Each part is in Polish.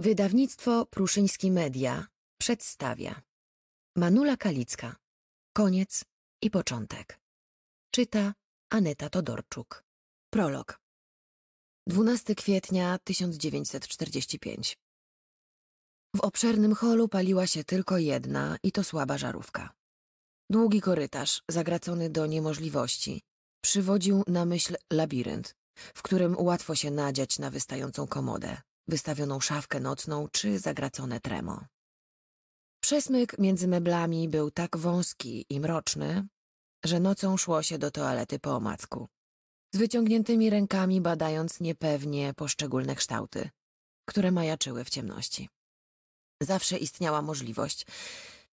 Wydawnictwo Pruszyński Media przedstawia Manula Kalicka. Koniec i początek. Czyta Aneta Todorczuk. Prolog. 12 kwietnia 1945. W obszernym holu paliła się tylko jedna i to słaba żarówka. Długi korytarz, zagracony do niemożliwości, przywodził na myśl labirynt, w którym łatwo się nadziać na wystającą komodę, wystawioną szafkę nocną czy zagracone tremo. Przesmyk między meblami był tak wąski i mroczny, że nocą szło się do toalety po omacku, z wyciągniętymi rękami badając niepewnie poszczególne kształty, które majaczyły w ciemności. Zawsze istniała możliwość,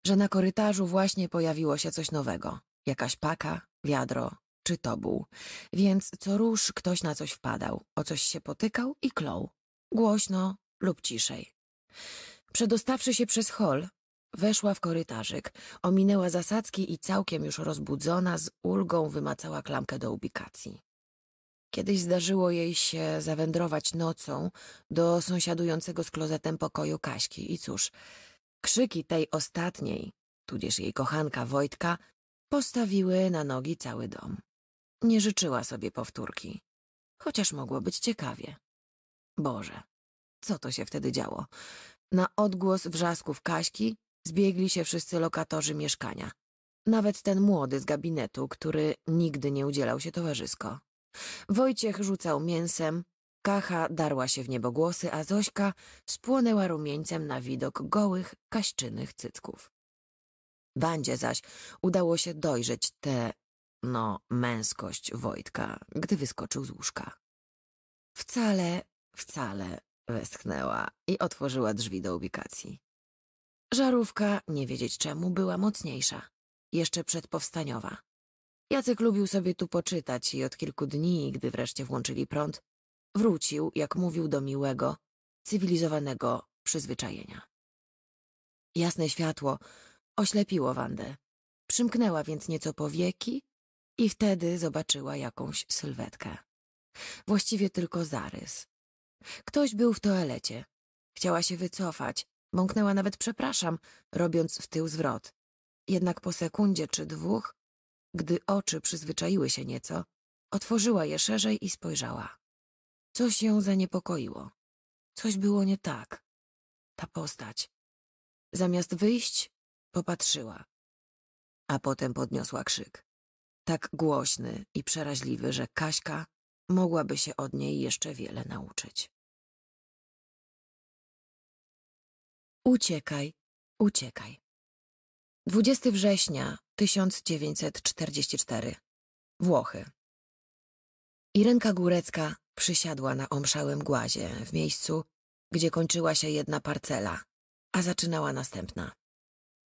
że na korytarzu właśnie pojawiło się coś nowego, jakaś paka, wiadro czy to był, więc co rusz ktoś na coś wpadał, o coś się potykał i klął. Głośno lub ciszej. Przedostawszy się przez hol, weszła w korytarzyk, ominęła zasadzki i całkiem już rozbudzona z ulgą wymacała klamkę do ubikacji. Kiedyś zdarzyło jej się zawędrować nocą do sąsiadującego z klozetem pokoju Kaśki i cóż, krzyki tej ostatniej, tudzież jej kochanka Wojtka, postawiły na nogi cały dom. Nie życzyła sobie powtórki, chociaż mogło być ciekawie. Boże, co to się wtedy działo? Na odgłos wrzasków Kaśki zbiegli się wszyscy lokatorzy mieszkania. Nawet ten młody z gabinetu, który nigdy nie udzielał się towarzysko. Wojciech rzucał mięsem, Kacha darła się w niebogłosy, a Zośka spłonęła rumieńcem na widok gołych, kaśczynych cycków. Bandzie zaś udało się dojrzeć tę, no, męskość Wojtka, gdy wyskoczył z łóżka. Wcale Wcale, westchnęła i otworzyła drzwi do ubikacji. Żarówka, nie wiedzieć czemu, była mocniejsza. Jeszcze przedpowstaniowa. Jacek lubił sobie tu poczytać i od kilku dni, gdy wreszcie włączyli prąd, wrócił, jak mówił, do miłego, cywilizowanego przyzwyczajenia. Jasne światło oślepiło Wandę. Przymknęła więc nieco powieki i wtedy zobaczyła jakąś sylwetkę. Właściwie tylko zarys, Ktoś był w toalecie. Chciała się wycofać. Mąknęła nawet przepraszam, robiąc w tył zwrot. Jednak po sekundzie czy dwóch, gdy oczy przyzwyczaiły się nieco, otworzyła je szerzej i spojrzała. Coś ją zaniepokoiło. Coś było nie tak. Ta postać. Zamiast wyjść, popatrzyła. A potem podniosła krzyk. Tak głośny i przeraźliwy, że Kaśka mogłaby się od niej jeszcze wiele nauczyć. Uciekaj, uciekaj. 20 września 1944. Włochy. Irenka Górecka przysiadła na omszałym głazie w miejscu, gdzie kończyła się jedna parcela, a zaczynała następna.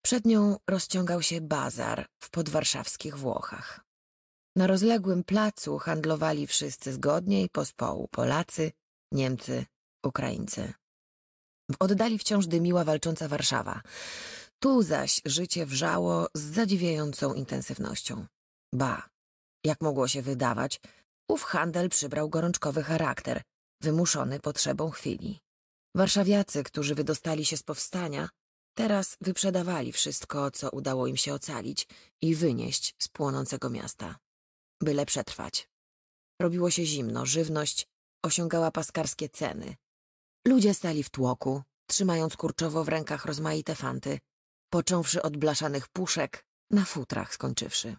Przed nią rozciągał się bazar w podwarszawskich Włochach. Na rozległym placu handlowali wszyscy zgodnie i pospołu Polacy, Niemcy, Ukraińcy. W oddali wciąż dymiła walcząca Warszawa. Tu zaś życie wrzało z zadziwiającą intensywnością. Ba, jak mogło się wydawać, ów handel przybrał gorączkowy charakter, wymuszony potrzebą chwili. Warszawiacy, którzy wydostali się z powstania, teraz wyprzedawali wszystko, co udało im się ocalić i wynieść z płonącego miasta, byle przetrwać. Robiło się zimno, żywność osiągała paskarskie ceny, Ludzie stali w tłoku, trzymając kurczowo w rękach rozmaite fanty, począwszy od blaszanych puszek, na futrach skończywszy.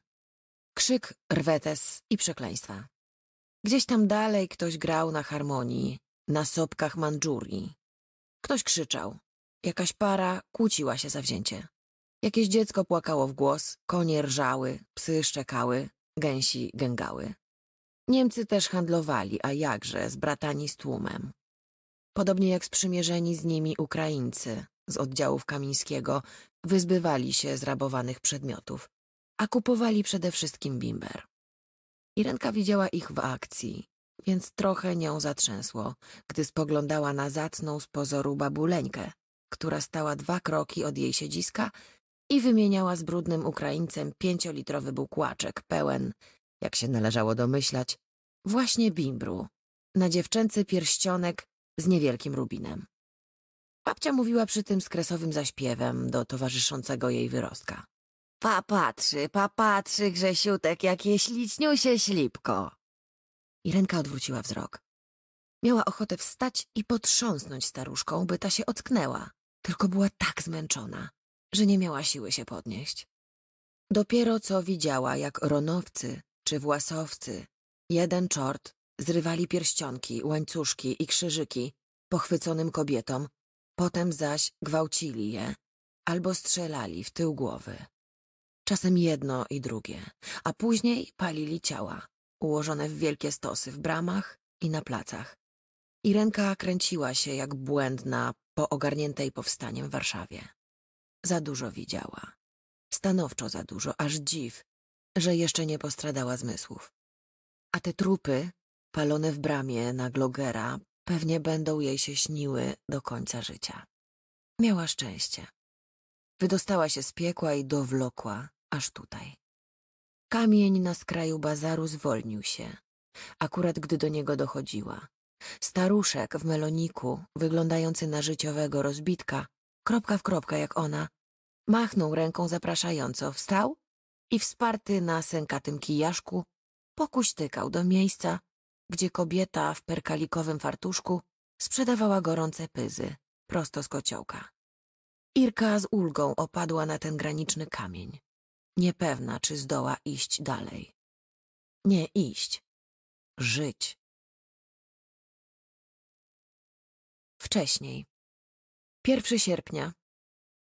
Krzyk, rwetes i przekleństwa. Gdzieś tam dalej ktoś grał na harmonii, na sopkach mandżurii. Ktoś krzyczał. Jakaś para kłóciła się zawzięcie. Jakieś dziecko płakało w głos, konie rżały, psy szczekały, gęsi gęgały. Niemcy też handlowali, a jakże, z bratani z tłumem. Podobnie jak sprzymierzeni z nimi Ukraińcy z oddziałów Kamińskiego wyzbywali się z rabowanych przedmiotów, a kupowali przede wszystkim bimber. Irenka widziała ich w akcji, więc trochę nią zatrzęsło, gdy spoglądała na zacną z pozoru babuleńkę, która stała dwa kroki od jej siedziska i wymieniała z brudnym Ukraińcem pięciolitrowy bukłaczek pełen, jak się należało domyślać, właśnie bimbru. Na dziewczęcy pierścionek z niewielkim rubinem. Babcia mówiła przy tym skresowym zaśpiewem do towarzyszącego jej wyrostka. Papatrzy, papatrzy, Grzesiutek, jakie śliczniusie ślipko. Irenka odwróciła wzrok. Miała ochotę wstać i potrząsnąć staruszką, by ta się ocknęła, tylko była tak zmęczona, że nie miała siły się podnieść. Dopiero co widziała, jak ronowcy czy własowcy, jeden czort Zrywali pierścionki, łańcuszki i krzyżyki pochwyconym kobietom, potem zaś gwałcili je albo strzelali w tył głowy. Czasem jedno i drugie, a później palili ciała, ułożone w wielkie stosy w bramach i na placach. I ręka kręciła się jak błędna po ogarniętej powstaniem Warszawie. Za dużo widziała. Stanowczo za dużo, aż dziw, że jeszcze nie postradała zmysłów. A te trupy Palone w bramie na Glogera pewnie będą jej się śniły do końca życia. Miała szczęście. Wydostała się z piekła i dowlokła aż tutaj. Kamień na skraju bazaru zwolnił się, akurat gdy do niego dochodziła. Staruszek w meloniku, wyglądający na życiowego rozbitka, kropka w kropkę jak ona, machnął ręką zapraszająco, wstał i wsparty na sękatym kijaszku pokuśtykał do miejsca, gdzie kobieta w perkalikowym fartuszku sprzedawała gorące pyzy, prosto z kociołka. Irka z ulgą opadła na ten graniczny kamień, niepewna, czy zdoła iść dalej. Nie iść, żyć. Wcześniej. 1 sierpnia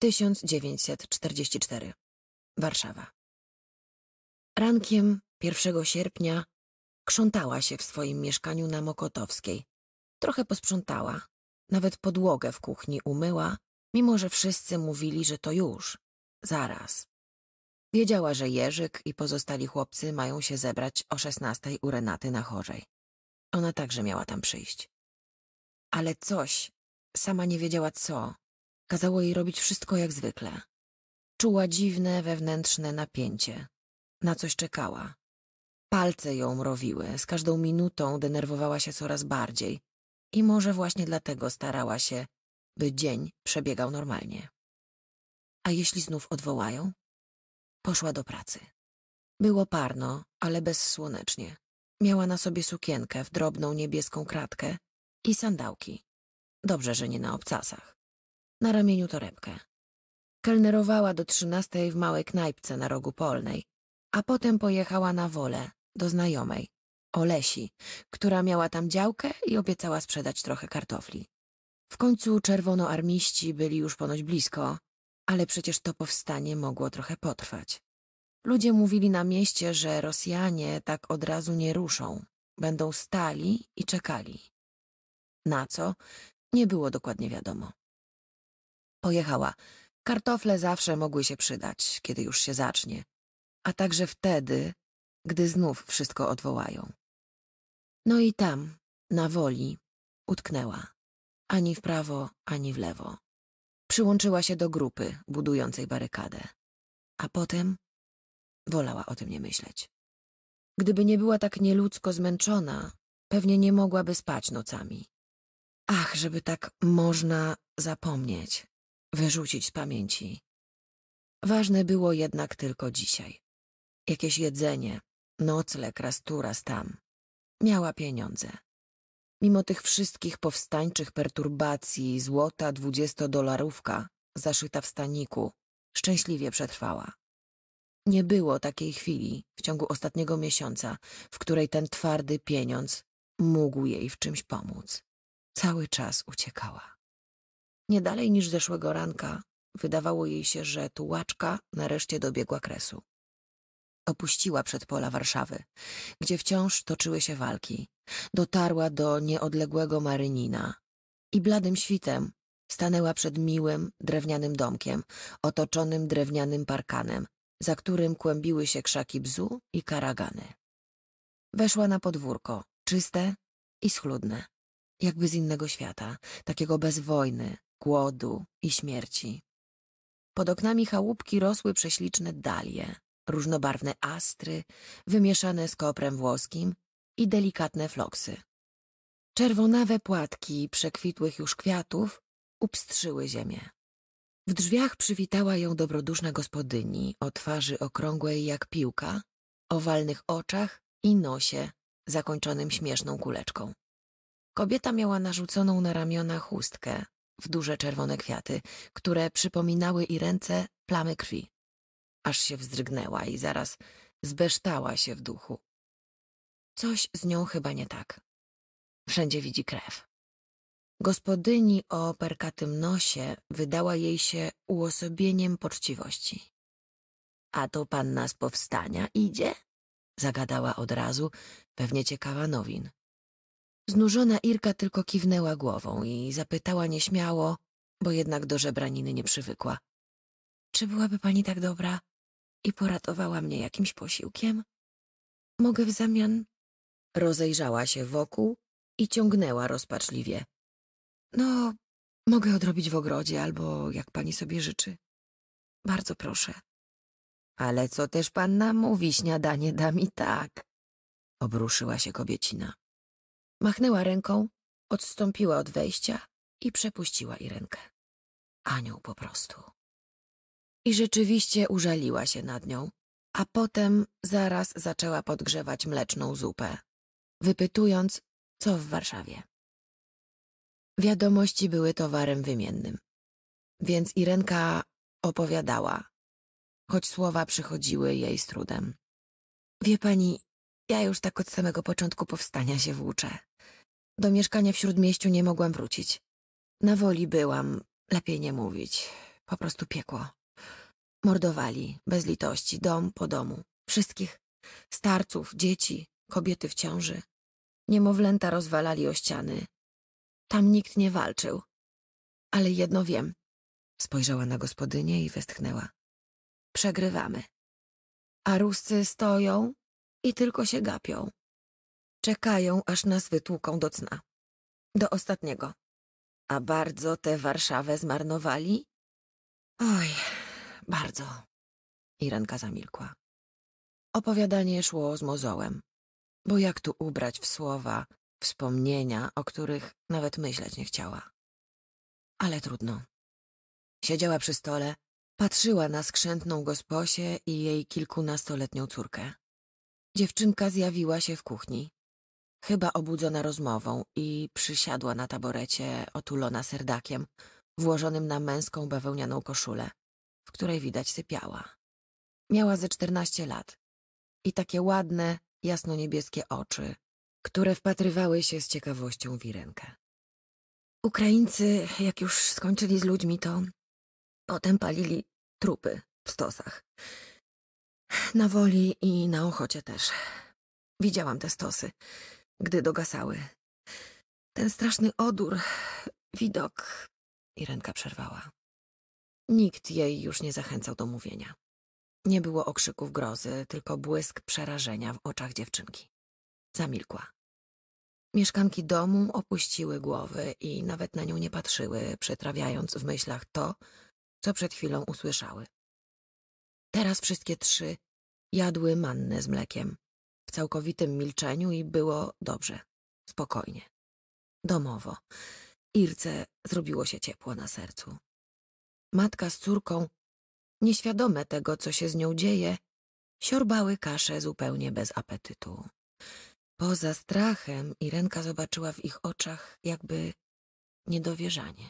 1944. Warszawa. Rankiem 1 sierpnia Krzątała się w swoim mieszkaniu na Mokotowskiej. Trochę posprzątała. Nawet podłogę w kuchni umyła, mimo że wszyscy mówili, że to już, zaraz. Wiedziała, że Jerzyk i pozostali chłopcy mają się zebrać o szesnastej u Renaty na chorzej. Ona także miała tam przyjść. Ale coś, sama nie wiedziała co, kazało jej robić wszystko jak zwykle. Czuła dziwne wewnętrzne napięcie. Na coś czekała. Palce ją mrowiły, z każdą minutą denerwowała się coraz bardziej i może właśnie dlatego starała się, by dzień przebiegał normalnie. A jeśli znów odwołają? Poszła do pracy. Było parno, ale bezsłonecznie. Miała na sobie sukienkę w drobną niebieską kratkę i sandałki. Dobrze, że nie na obcasach. Na ramieniu torebkę. Kelnerowała do trzynastej w małej knajpce na rogu polnej, a potem pojechała na wolę, do znajomej, Olesi, która miała tam działkę i obiecała sprzedać trochę kartofli. W końcu czerwonoarmiści byli już ponoć blisko, ale przecież to powstanie mogło trochę potrwać. Ludzie mówili na mieście, że Rosjanie tak od razu nie ruszą, będą stali i czekali. Na co? Nie było dokładnie wiadomo. Pojechała. Kartofle zawsze mogły się przydać, kiedy już się zacznie a także wtedy, gdy znów wszystko odwołają. No i tam, na woli, utknęła. Ani w prawo, ani w lewo. Przyłączyła się do grupy budującej barykadę. A potem wolała o tym nie myśleć. Gdyby nie była tak nieludzko zmęczona, pewnie nie mogłaby spać nocami. Ach, żeby tak można zapomnieć, wyrzucić z pamięci. Ważne było jednak tylko dzisiaj. Jakieś jedzenie, nocleg raz tam. Miała pieniądze. Mimo tych wszystkich powstańczych perturbacji, złota dwudziestodolarówka, zaszyta w staniku, szczęśliwie przetrwała. Nie było takiej chwili w ciągu ostatniego miesiąca, w której ten twardy pieniądz mógł jej w czymś pomóc. Cały czas uciekała. Nie dalej niż zeszłego ranka wydawało jej się, że tułaczka nareszcie dobiegła kresu opuściła przedpola Warszawy, gdzie wciąż toczyły się walki. Dotarła do nieodległego Marynina i bladym świtem stanęła przed miłym, drewnianym domkiem, otoczonym drewnianym parkanem, za którym kłębiły się krzaki bzu i karagany. Weszła na podwórko, czyste i schludne, jakby z innego świata, takiego bez wojny, głodu i śmierci. Pod oknami chałupki rosły prześliczne dalie, różnobarwne astry wymieszane z koprem włoskim i delikatne floksy. Czerwonawe płatki przekwitłych już kwiatów upstrzyły ziemię. W drzwiach przywitała ją dobroduszna gospodyni o twarzy okrągłej jak piłka, owalnych oczach i nosie zakończonym śmieszną kuleczką. Kobieta miała narzuconą na ramiona chustkę w duże czerwone kwiaty, które przypominały i ręce plamy krwi aż się wzdrygnęła i zaraz zbeształa się w duchu. Coś z nią chyba nie tak. Wszędzie widzi krew. Gospodyni o perkatym nosie wydała jej się uosobieniem poczciwości. A to panna z powstania idzie? Zagadała od razu, pewnie ciekawa nowin. Znużona Irka tylko kiwnęła głową i zapytała nieśmiało, bo jednak do żebraniny nie przywykła. Czy byłaby pani tak dobra, i poratowała mnie jakimś posiłkiem? Mogę w zamian... Rozejrzała się wokół i ciągnęła rozpaczliwie. No, mogę odrobić w ogrodzie albo jak pani sobie życzy. Bardzo proszę. Ale co też panna mówi, śniadanie da mi tak. Obruszyła się kobiecina. Machnęła ręką, odstąpiła od wejścia i przepuściła jej rękę. Anioł po prostu. I rzeczywiście użaliła się nad nią, a potem zaraz zaczęła podgrzewać mleczną zupę, wypytując, co w Warszawie. Wiadomości były towarem wymiennym, więc Irenka opowiadała, choć słowa przychodziły jej z trudem. Wie pani, ja już tak od samego początku powstania się włóczę. Do mieszkania w Śródmieściu nie mogłam wrócić. Na woli byłam, lepiej nie mówić. Po prostu piekło. Mordowali, bez litości, dom po domu. Wszystkich. Starców, dzieci, kobiety w ciąży. Niemowlęta rozwalali o ściany. Tam nikt nie walczył. Ale jedno wiem. Spojrzała na gospodynię i westchnęła. Przegrywamy. A Ruscy stoją i tylko się gapią. Czekają, aż nas wytłuką do cna. Do ostatniego. A bardzo tę Warszawę zmarnowali? Oj... Bardzo. Irenka zamilkła. Opowiadanie szło z mozołem, bo jak tu ubrać w słowa wspomnienia, o których nawet myśleć nie chciała. Ale trudno. Siedziała przy stole, patrzyła na skrzętną gosposię i jej kilkunastoletnią córkę. Dziewczynka zjawiła się w kuchni, chyba obudzona rozmową i przysiadła na taborecie otulona serdakiem, włożonym na męską bawełnianą koszulę, w której widać sypiała. Miała ze czternaście lat i takie ładne, jasno-niebieskie oczy, które wpatrywały się z ciekawością w Irenkę. Ukraińcy, jak już skończyli z ludźmi, to potem palili trupy w stosach. Na woli i na ochocie też. Widziałam te stosy, gdy dogasały. Ten straszny odór, widok... Irenka przerwała. Nikt jej już nie zachęcał do mówienia. Nie było okrzyków grozy, tylko błysk przerażenia w oczach dziewczynki. Zamilkła. Mieszkanki domu opuściły głowy i nawet na nią nie patrzyły, przetrawiając w myślach to, co przed chwilą usłyszały. Teraz wszystkie trzy jadły mannę z mlekiem. W całkowitym milczeniu i było dobrze, spokojnie, domowo. Irce zrobiło się ciepło na sercu matka z córką, nieświadome tego, co się z nią dzieje, siorbały kaszę zupełnie bez apetytu. Poza strachem Irenka zobaczyła w ich oczach jakby niedowierzanie.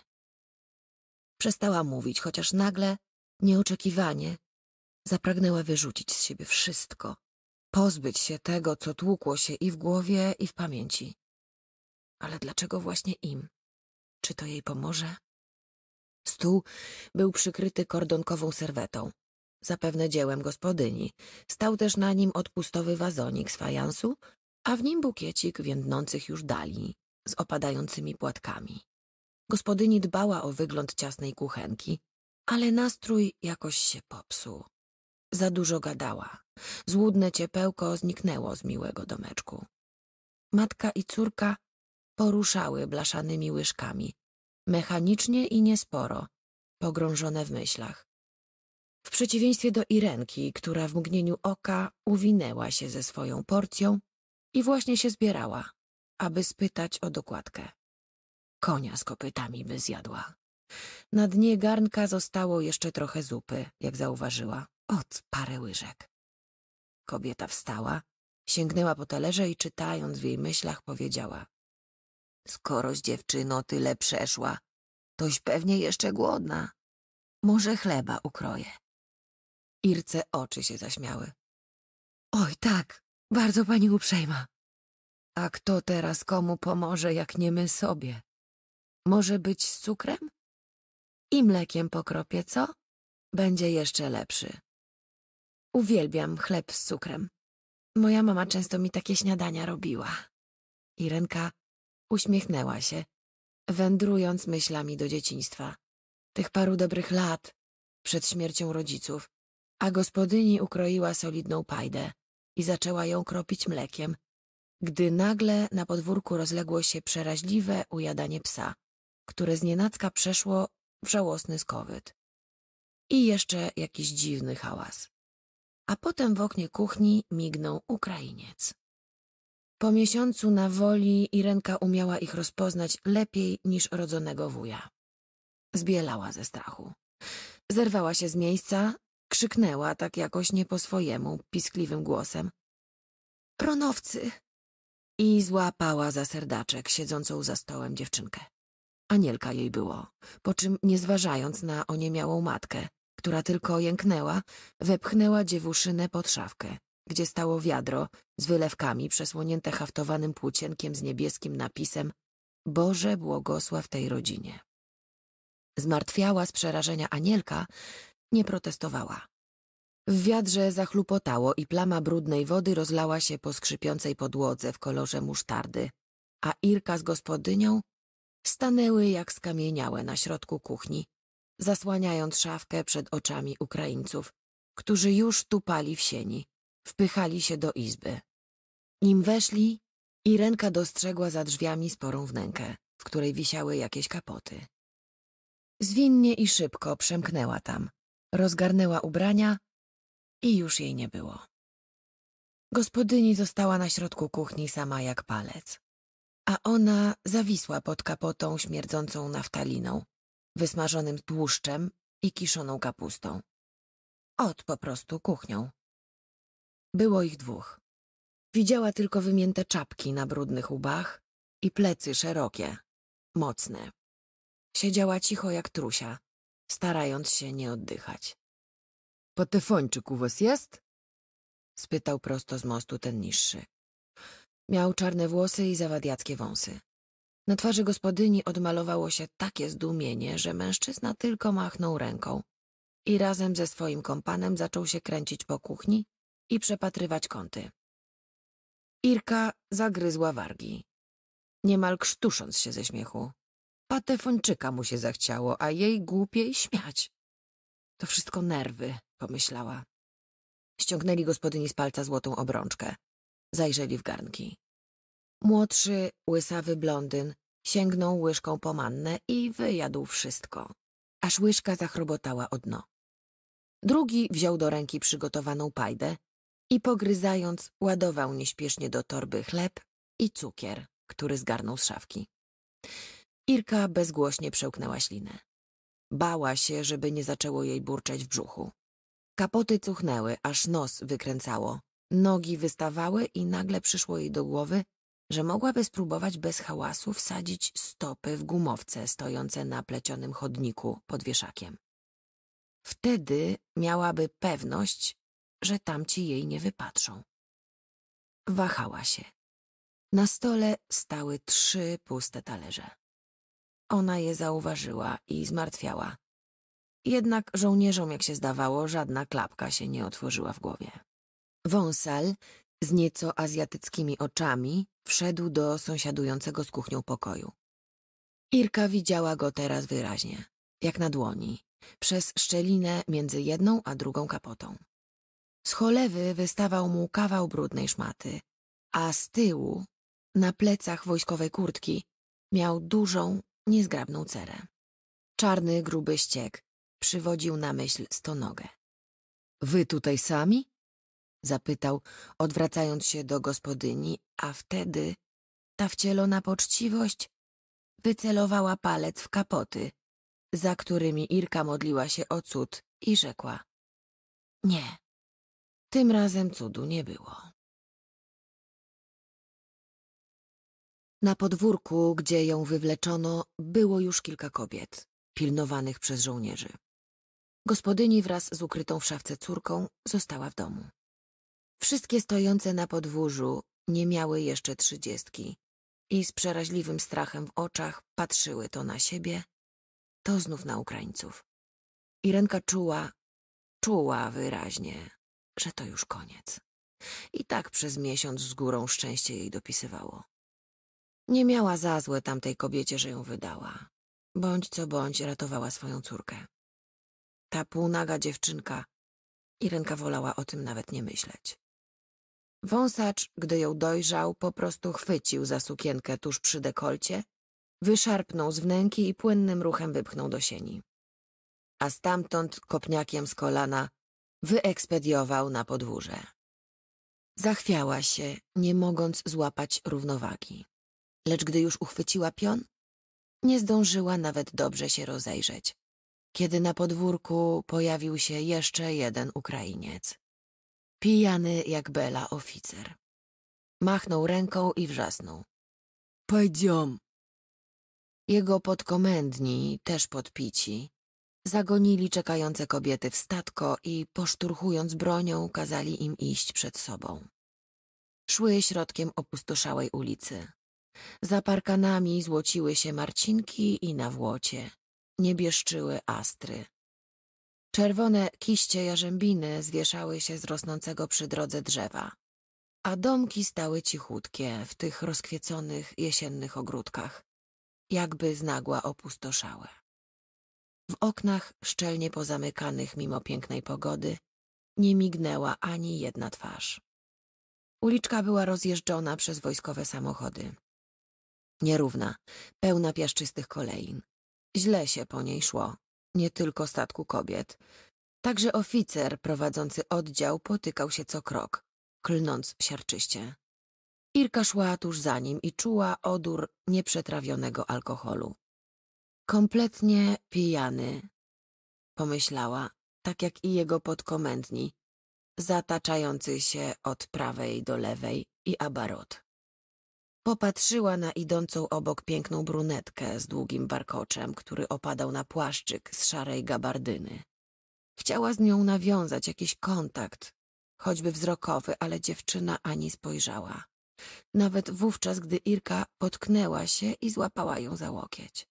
Przestała mówić, chociaż nagle, nieoczekiwanie, zapragnęła wyrzucić z siebie wszystko, pozbyć się tego, co tłukło się i w głowie, i w pamięci. Ale dlaczego właśnie im? Czy to jej pomoże? Stół był przykryty kordonkową serwetą, zapewne dziełem gospodyni. Stał też na nim odpustowy wazonik z fajansu, a w nim bukiecik więdnących już dali z opadającymi płatkami. Gospodyni dbała o wygląd ciasnej kuchenki, ale nastrój jakoś się popsuł. Za dużo gadała. Złudne ciepełko zniknęło z miłego domeczku. Matka i córka poruszały blaszanymi łyżkami, Mechanicznie i niesporo, pogrążone w myślach. W przeciwieństwie do Irenki, która w mgnieniu oka uwinęła się ze swoją porcją i właśnie się zbierała, aby spytać o dokładkę. Konia z kopytami by zjadła. Na dnie garnka zostało jeszcze trochę zupy, jak zauważyła, od parę łyżek. Kobieta wstała, sięgnęła po talerze i czytając w jej myślach powiedziała Skoroś dziewczyno tyle przeszła, toś pewnie jeszcze głodna. Może chleba ukroję. Irce oczy się zaśmiały. Oj tak, bardzo pani uprzejma. A kto teraz komu pomoże, jak nie my sobie? Może być z cukrem? I mlekiem pokropię, co? Będzie jeszcze lepszy. Uwielbiam chleb z cukrem. Moja mama często mi takie śniadania robiła. Irenka Uśmiechnęła się, wędrując myślami do dzieciństwa. Tych paru dobrych lat, przed śmiercią rodziców, a gospodyni ukroiła solidną pajdę i zaczęła ją kropić mlekiem, gdy nagle na podwórku rozległo się przeraźliwe ujadanie psa, które znienacka przeszło w żałosny skowyt. I jeszcze jakiś dziwny hałas. A potem w oknie kuchni mignął Ukrainiec. Po miesiącu na woli Irenka umiała ich rozpoznać lepiej niż rodzonego wuja. Zbielała ze strachu. Zerwała się z miejsca, krzyknęła tak jakoś nie po swojemu, piskliwym głosem. Ronowcy! I złapała za serdaczek siedzącą za stołem dziewczynkę. Anielka jej było, po czym nie zważając na oniemiałą matkę, która tylko jęknęła, wepchnęła dziewuszynę pod szafkę gdzie stało wiadro z wylewkami przesłonięte haftowanym płócienkiem z niebieskim napisem Boże błogosław tej rodzinie. Zmartwiała z przerażenia Anielka nie protestowała. W wiadrze zachlupotało i plama brudnej wody rozlała się po skrzypiącej podłodze w kolorze musztardy, a Irka z gospodynią stanęły jak skamieniałe na środku kuchni, zasłaniając szafkę przed oczami Ukraińców, którzy już tupali w sieni, wpychali się do izby. Nim weszli, Irenka dostrzegła za drzwiami sporą wnękę, w której wisiały jakieś kapoty. Zwinnie i szybko przemknęła tam, rozgarnęła ubrania i już jej nie było. Gospodyni została na środku kuchni sama jak palec, a ona zawisła pod kapotą śmierdzącą naftaliną, wysmażonym tłuszczem i kiszoną kapustą. Od po prostu kuchnią. Było ich dwóch. Widziała tylko wymięte czapki na brudnych łbach i plecy szerokie, mocne. Siedziała cicho jak trusia, starając się nie oddychać. Patefończyk u was jest? Spytał prosto z mostu ten niższy. Miał czarne włosy i zawadiackie wąsy. Na twarzy gospodyni odmalowało się takie zdumienie, że mężczyzna tylko machnął ręką i razem ze swoim kompanem zaczął się kręcić po kuchni, i przepatrywać kąty. Irka zagryzła wargi, niemal krztusząc się ze śmiechu. Patefończyka mu się zachciało, a jej głupiej śmiać. To wszystko nerwy, pomyślała. Ściągnęli gospodyni z palca złotą obrączkę. Zajrzeli w garnki. Młodszy, łysawy blondyn sięgnął łyżką po mannę i wyjadł wszystko, aż łyżka zachrobotała o dno. Drugi wziął do ręki przygotowaną pajdę i pogryzając ładował nieśpiesznie do torby chleb i cukier, który zgarnął z szafki. Irka bezgłośnie przełknęła ślinę. Bała się, żeby nie zaczęło jej burczeć w brzuchu. Kapoty cuchnęły, aż nos wykręcało. Nogi wystawały i nagle przyszło jej do głowy, że mogłaby spróbować bez hałasu wsadzić stopy w gumowce stojące na plecionym chodniku pod wieszakiem. Wtedy miałaby pewność, że tamci jej nie wypatrzą. Wahała się. Na stole stały trzy puste talerze. Ona je zauważyła i zmartwiała. Jednak żołnierzom, jak się zdawało, żadna klapka się nie otworzyła w głowie. Wąsal z nieco azjatyckimi oczami wszedł do sąsiadującego z kuchnią pokoju. Irka widziała go teraz wyraźnie, jak na dłoni, przez szczelinę między jedną a drugą kapotą. Z cholewy wystawał mu kawał brudnej szmaty, a z tyłu, na plecach wojskowej kurtki, miał dużą, niezgrabną cerę. Czarny, gruby ściek przywodził na myśl stonogę. Wy tutaj sami? Zapytał, odwracając się do gospodyni, a wtedy ta wcielona poczciwość wycelowała palec w kapoty, za którymi Irka modliła się o cud i rzekła. Nie. Tym razem cudu nie było. Na podwórku, gdzie ją wywleczono, było już kilka kobiet, pilnowanych przez żołnierzy. Gospodyni wraz z ukrytą w szafce córką została w domu. Wszystkie stojące na podwórzu nie miały jeszcze trzydziestki i z przeraźliwym strachem w oczach patrzyły to na siebie, to znów na Ukraińców. Irenka czuła, czuła wyraźnie, że to już koniec. I tak przez miesiąc z górą szczęście jej dopisywało. Nie miała za złe tamtej kobiecie, że ją wydała. Bądź co bądź ratowała swoją córkę. Ta półnaga dziewczynka, Irenka wolała o tym nawet nie myśleć. Wąsacz, gdy ją dojrzał, po prostu chwycił za sukienkę tuż przy dekolcie, wyszarpnął z wnęki i płynnym ruchem wypchnął do sieni. A stamtąd kopniakiem z kolana wyekspediował na podwórze. Zachwiała się, nie mogąc złapać równowagi. Lecz gdy już uchwyciła pion, nie zdążyła nawet dobrze się rozejrzeć, kiedy na podwórku pojawił się jeszcze jeden Ukrainiec. Pijany jak Bela oficer. Machnął ręką i wrzasnął. Pajdziom! Jego podkomendni, też podpici, Zagonili czekające kobiety w statko i poszturchując bronią kazali im iść przed sobą. Szły środkiem opustoszałej ulicy. Za parkanami złociły się marcinki i na włocie. Niebieszczyły astry. Czerwone kiście jarzębiny zwieszały się z rosnącego przy drodze drzewa, a domki stały cichutkie w tych rozkwieconych jesiennych ogródkach, jakby znagła opustoszałe. W oknach, szczelnie pozamykanych mimo pięknej pogody, nie mignęła ani jedna twarz. Uliczka była rozjeżdżona przez wojskowe samochody. Nierówna, pełna piaszczystych kolein. Źle się po niej szło, nie tylko statku kobiet. Także oficer prowadzący oddział potykał się co krok, klnąc siarczyście. Irka szła tuż za nim i czuła odór nieprzetrawionego alkoholu. Kompletnie pijany, pomyślała, tak jak i jego podkomendni, zataczający się od prawej do lewej i abarot. Popatrzyła na idącą obok piękną brunetkę z długim warkoczem, który opadał na płaszczyk z szarej gabardyny. Chciała z nią nawiązać jakiś kontakt, choćby wzrokowy, ale dziewczyna ani spojrzała. Nawet wówczas, gdy Irka potknęła się i złapała ją za łokieć.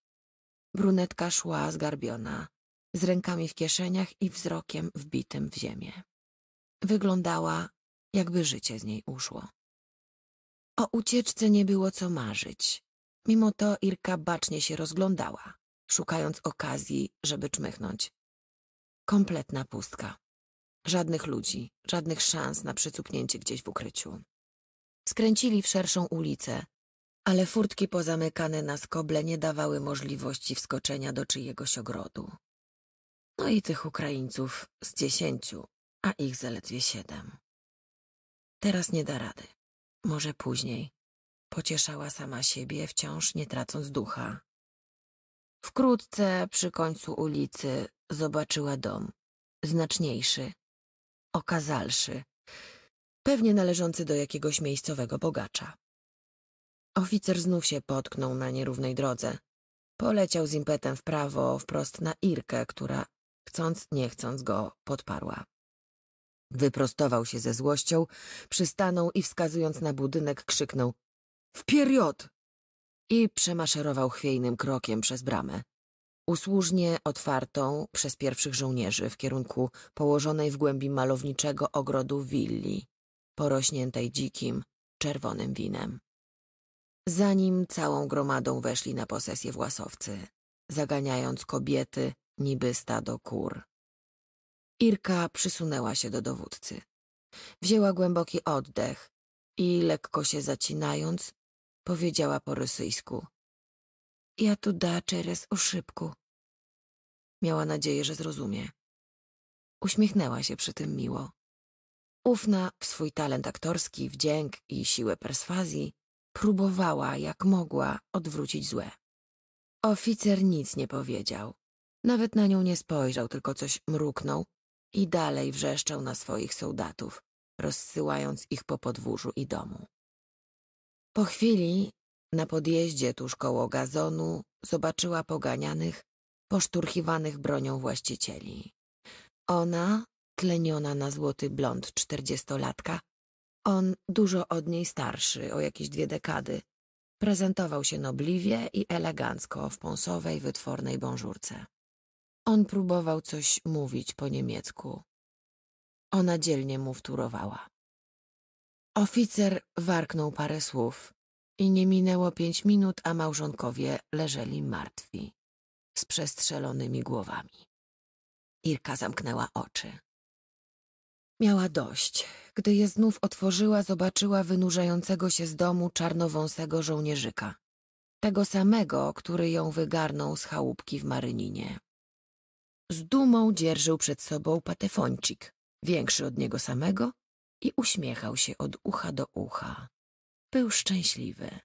Brunetka szła zgarbiona, z rękami w kieszeniach i wzrokiem wbitym w ziemię. Wyglądała, jakby życie z niej uszło. O ucieczce nie było co marzyć. Mimo to Irka bacznie się rozglądała, szukając okazji, żeby czmychnąć. Kompletna pustka. Żadnych ludzi, żadnych szans na przycupnięcie gdzieś w ukryciu. Skręcili w szerszą ulicę, ale furtki pozamykane na skoble nie dawały możliwości wskoczenia do czyjegoś ogrodu. No i tych Ukraińców z dziesięciu, a ich zaledwie siedem. Teraz nie da rady. Może później. Pocieszała sama siebie, wciąż nie tracąc ducha. Wkrótce przy końcu ulicy zobaczyła dom. Znaczniejszy, okazalszy, pewnie należący do jakiegoś miejscowego bogacza. Oficer znów się potknął na nierównej drodze. Poleciał z impetem w prawo, wprost na Irkę, która, chcąc nie chcąc, go podparła. Wyprostował się ze złością, przystanął i wskazując na budynek krzyknął Wpierjot! I przemaszerował chwiejnym krokiem przez bramę. Usłużnie otwartą przez pierwszych żołnierzy w kierunku położonej w głębi malowniczego ogrodu willi, porośniętej dzikim, czerwonym winem zanim całą gromadą weszli na posesję własowcy, zaganiając kobiety niby stado kur. Irka przysunęła się do dowódcy. Wzięła głęboki oddech i, lekko się zacinając, powiedziała po rosyjsku. Ja tu da czeres o szybku. Miała nadzieję, że zrozumie. Uśmiechnęła się przy tym miło. Ufna w swój talent aktorski, wdzięk i siłę perswazji, Próbowała, jak mogła, odwrócić złe. Oficer nic nie powiedział. Nawet na nią nie spojrzał, tylko coś mruknął i dalej wrzeszczał na swoich soldatów, rozsyłając ich po podwórzu i domu. Po chwili na podjeździe tuż koło gazonu zobaczyła poganianych, poszturchiwanych bronią właścicieli. Ona, tleniona na złoty blond czterdziestolatka, on, dużo od niej starszy, o jakieś dwie dekady, prezentował się nobliwie i elegancko w pąsowej, wytwornej bążurce. On próbował coś mówić po niemiecku. Ona dzielnie mu wturowała. Oficer warknął parę słów i nie minęło pięć minut, a małżonkowie leżeli martwi, z przestrzelonymi głowami. Irka zamknęła oczy. Miała dość gdy je znów otworzyła, zobaczyła wynurzającego się z domu czarnowąsego żołnierzyka. Tego samego, który ją wygarnął z chałupki w Maryninie. Z dumą dzierżył przed sobą patefoncik, większy od niego samego, i uśmiechał się od ucha do ucha. Był szczęśliwy.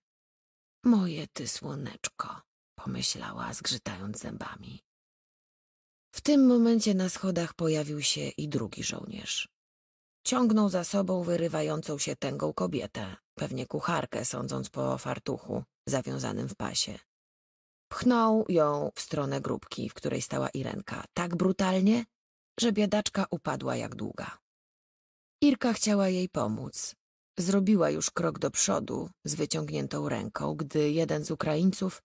Moje ty słoneczko, pomyślała, zgrzytając zębami. W tym momencie na schodach pojawił się i drugi żołnierz. Ciągnął za sobą wyrywającą się tęgą kobietę, pewnie kucharkę, sądząc po fartuchu zawiązanym w pasie. Pchnął ją w stronę grupki, w której stała Irenka, tak brutalnie, że biedaczka upadła jak długa. Irka chciała jej pomóc. Zrobiła już krok do przodu z wyciągniętą ręką, gdy jeden z Ukraińców,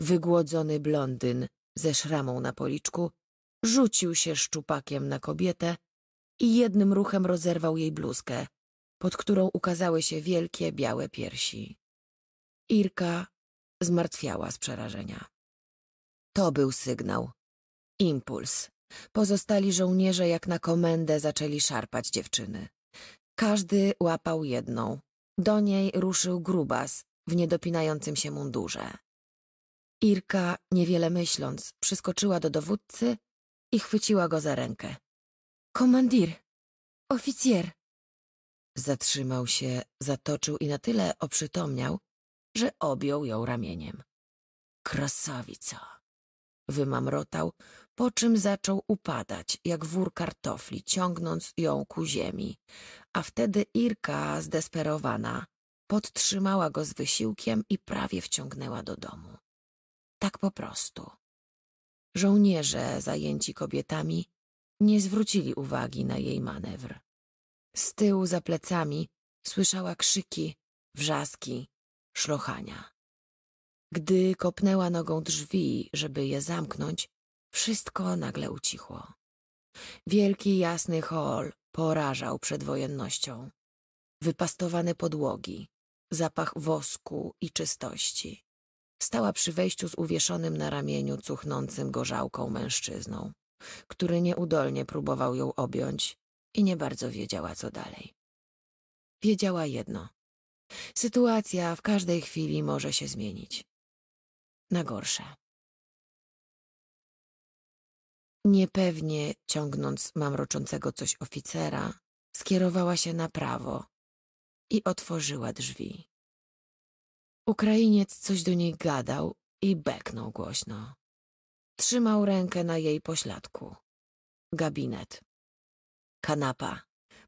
wygłodzony blondyn ze szramą na policzku, rzucił się szczupakiem na kobietę i jednym ruchem rozerwał jej bluzkę, pod którą ukazały się wielkie białe piersi. Irka zmartwiała z przerażenia. To był sygnał. Impuls. Pozostali żołnierze jak na komendę zaczęli szarpać dziewczyny. Każdy łapał jedną. Do niej ruszył grubas w niedopinającym się mundurze. Irka, niewiele myśląc, przyskoczyła do dowódcy i chwyciła go za rękę. Komandir! Oficjer! Zatrzymał się, zatoczył i na tyle oprzytomniał, że objął ją ramieniem. Krasawico! Wymamrotał, po czym zaczął upadać, jak wór kartofli, ciągnąc ją ku ziemi. A wtedy Irka, zdesperowana, podtrzymała go z wysiłkiem i prawie wciągnęła do domu. Tak po prostu. Żołnierze, zajęci kobietami, nie zwrócili uwagi na jej manewr. Z tyłu za plecami słyszała krzyki, wrzaski, szlochania. Gdy kopnęła nogą drzwi, żeby je zamknąć, wszystko nagle ucichło. Wielki jasny hol porażał przedwojennością. Wypastowane podłogi, zapach wosku i czystości. Stała przy wejściu z uwieszonym na ramieniu cuchnącym gorzałką mężczyzną który nieudolnie próbował ją objąć i nie bardzo wiedziała, co dalej. Wiedziała jedno. Sytuacja w każdej chwili może się zmienić. Na gorsze. Niepewnie, ciągnąc mamroczącego coś oficera, skierowała się na prawo i otworzyła drzwi. Ukrainiec coś do niej gadał i beknął głośno. Trzymał rękę na jej pośladku. Gabinet. Kanapa.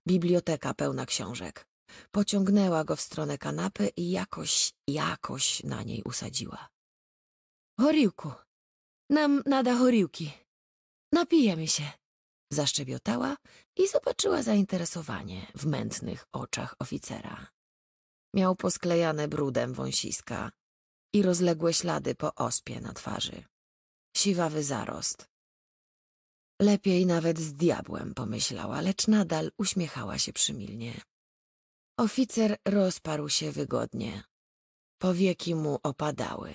Biblioteka pełna książek. Pociągnęła go w stronę kanapy i jakoś, jakoś na niej usadziła. Horiłku. Nam nada horiłki. Napijemy się. Zaszczebiotała i zobaczyła zainteresowanie w mętnych oczach oficera. Miał posklejane brudem wąsiska i rozległe ślady po ospie na twarzy siwawy zarost. Lepiej nawet z diabłem pomyślała, lecz nadal uśmiechała się przymilnie. Oficer rozparł się wygodnie. Powieki mu opadały.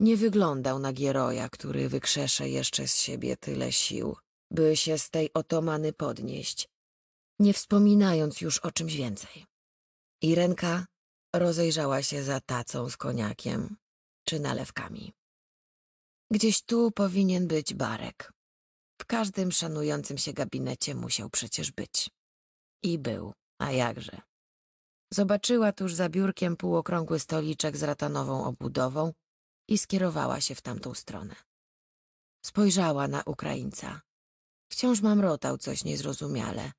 Nie wyglądał na Gieroja, który wykrzesze jeszcze z siebie tyle sił, by się z tej otomany podnieść, nie wspominając już o czymś więcej. Irenka rozejrzała się za tacą z koniakiem czy nalewkami. Gdzieś tu powinien być Barek. W każdym szanującym się gabinecie musiał przecież być. I był, a jakże. Zobaczyła tuż za biurkiem półokrągły stoliczek z ratanową obudową i skierowała się w tamtą stronę. Spojrzała na Ukraińca. Wciąż mamrotał coś niezrozumiale,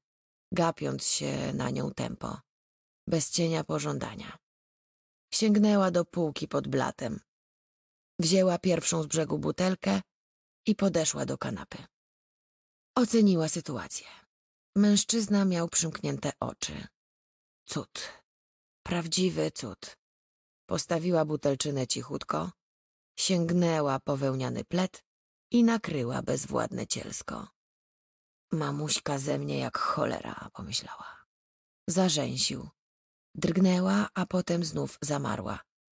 gapiąc się na nią tempo, bez cienia pożądania. Sięgnęła do półki pod blatem, Wzięła pierwszą z brzegu butelkę i podeszła do kanapy. Oceniła sytuację. Mężczyzna miał przymknięte oczy. Cud. Prawdziwy cud. Postawiła butelczynę cichutko, sięgnęła po wełniany plet i nakryła bezwładne cielsko. Mamuśka ze mnie jak cholera, pomyślała. Zarzęsił. Drgnęła, a potem znów zamarła.